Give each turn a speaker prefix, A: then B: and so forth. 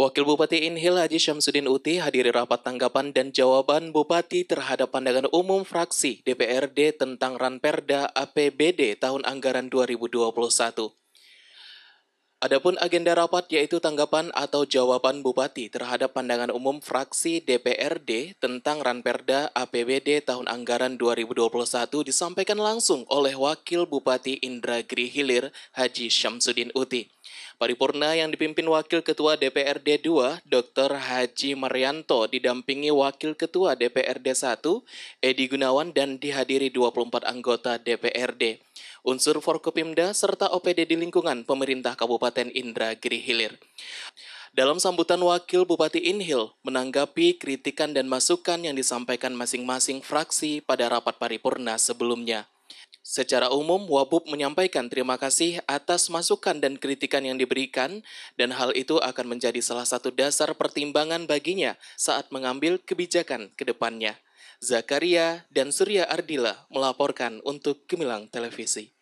A: Wakil Bupati Inhil Haji Syamsuddin Uti hadiri rapat tanggapan dan jawaban Bupati terhadap pandangan umum fraksi DPRD tentang Ranperda APBD tahun anggaran 2021. Adapun agenda rapat yaitu tanggapan atau jawaban Bupati terhadap pandangan umum fraksi DPRD tentang Ranperda APBD tahun anggaran 2021 disampaikan langsung oleh Wakil Bupati Indra Grihilir Haji Syamsuddin Uti. Paripurna yang dipimpin Wakil Ketua DPRD 2, Dr. Haji Marianto, didampingi Wakil Ketua DPRD 1, Edi Gunawan, dan dihadiri 24 anggota DPRD. Unsur Forkopimda serta OPD di lingkungan pemerintah Kabupaten Indragiri Hilir. Dalam sambutan Wakil Bupati Inhil menanggapi kritikan dan masukan yang disampaikan masing-masing fraksi pada rapat paripurna sebelumnya. Secara umum, Wabub menyampaikan terima kasih atas masukan dan kritikan yang diberikan, dan hal itu akan menjadi salah satu dasar pertimbangan baginya saat mengambil kebijakan ke depannya. Zakaria dan Surya Ardila melaporkan untuk Gemilang Televisi.